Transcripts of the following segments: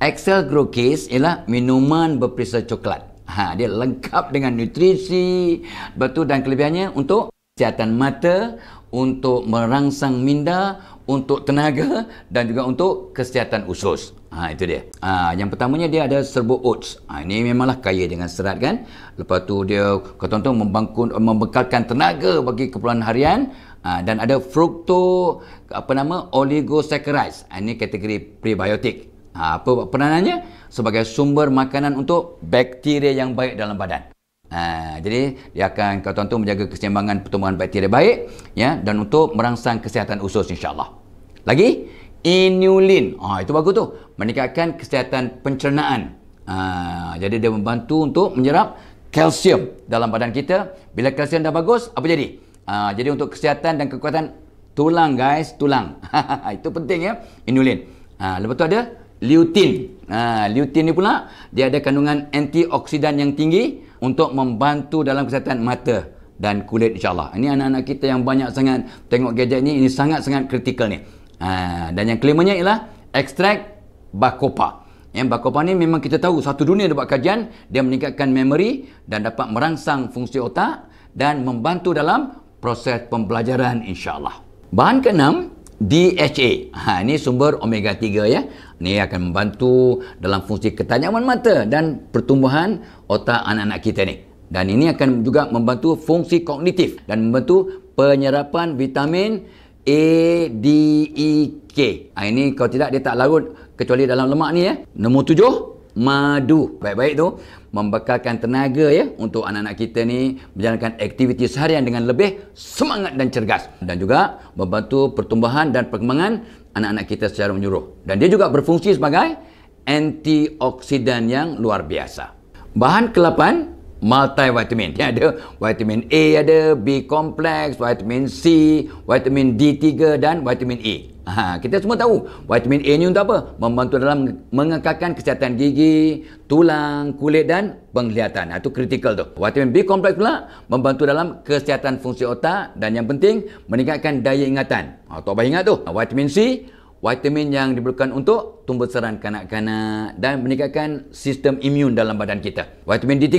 Excel Grow Case ialah minuman berperisa coklat. Ha, dia lengkap dengan nutrisi, betul dan kelebihannya untuk kesihatan mata, untuk merangsang minda, untuk tenaga dan juga untuk kesihatan usus. Ha, itu dia. Ha, yang pertamanya dia ada Serbu oats. Ha, ini memanglah kaya dengan serat kan. Lepas tu dia kata tu membangun membekalkan tenaga bagi keperluan harian. Ha, dan ada fructo apa nama oligosaccharides. Ha, ini kategori prebiotik. Ha, apa peranannya? Sebagai sumber makanan untuk bakteria yang baik dalam badan. Ha, jadi dia akan kalau tuan-tuan menjaga keseimbangan pertumbuhan bakteria baik ya dan untuk merangsang kesihatan usus insyaallah. Lagi inulin. Ah ha, itu bagus tu. Meningkatkan kesihatan pencernaan. Ha, jadi dia membantu untuk menyerap kalsium dalam badan kita. Bila kalsium dah bagus, apa jadi? Ha, jadi untuk kesihatan dan kekuatan tulang guys, tulang. Ha, itu penting ya, inulin. Ha, lepas tu ada lutein. Ha, lutein ni pula, dia ada kandungan antioksidan yang tinggi untuk membantu dalam kesihatan mata dan kulit insyaAllah. Ini anak-anak kita yang banyak sangat tengok gadget ni, ini sangat-sangat kritikal ni. Ha, dan yang kelimanya ialah ekstrak bakopa. Yang bakopa ni memang kita tahu satu dunia dia buat kajian, dia meningkatkan memori dan dapat merangsang fungsi otak dan membantu dalam proses pembelajaran insyaAllah. Bahan keenam DHA. Ha, ini sumber omega 3 ya. Ini akan membantu dalam fungsi ketajaman mata dan pertumbuhan otak anak-anak kita ni. Dan ini akan juga membantu fungsi kognitif dan membantu penyerapan vitamin A, D, E, K. Ha, ini kalau tidak dia tak larut kecuali dalam lemak ni ya. Nombor tujuh, madu. Baik-baik tu membekalkan tenaga ya untuk anak-anak kita ni menjalankan aktiviti seharian dengan lebih semangat dan cergas dan juga membantu pertumbuhan dan perkembangan anak-anak kita secara menyeluruh. Dan dia juga berfungsi sebagai antioksidan yang luar biasa. Bahan kelapan multivitamin. Dia ada vitamin A ada, B complex, vitamin C, vitamin D3 dan vitamin E. Ha, kita semua tahu vitamin A ni untuk apa? Membantu dalam mengekalkan kesihatan gigi, tulang, kulit dan penglihatan. Ha, itu kritikal tu. Vitamin B kompleks pula membantu dalam kesihatan fungsi otak dan yang penting meningkatkan daya ingatan. Ha, tak apa ingat tu. Ha, vitamin C, vitamin yang diperlukan untuk tumbuh seran kanak-kanak dan meningkatkan sistem imun dalam badan kita. Vitamin D3,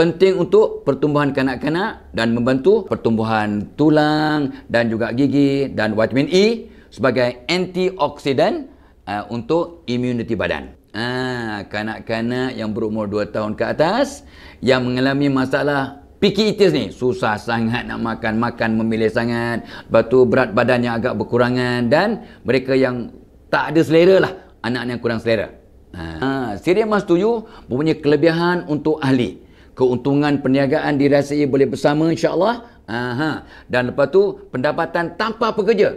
penting untuk pertumbuhan kanak-kanak dan membantu pertumbuhan tulang dan juga gigi dan vitamin E sebagai antioksidan uh, untuk imuniti badan. Ah, kanak-kanak yang berumur 2 tahun ke atas yang mengalami masalah picky eaters ni susah sangat nak makan makan memilih sangat batu berat badan yang agak berkurangan dan mereka yang tak ada selera lah anak-anak yang kurang selera ha. Ah, ha. sirian mas tuyu mempunyai kelebihan untuk ahli keuntungan perniagaan dirasai boleh bersama insyaAllah. Aha. Dan lepas tu pendapatan tanpa pekerja.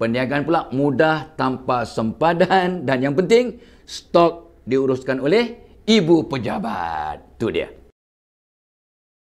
Perniagaan pula mudah tanpa sempadan dan yang penting stok diuruskan oleh ibu pejabat. Tu dia.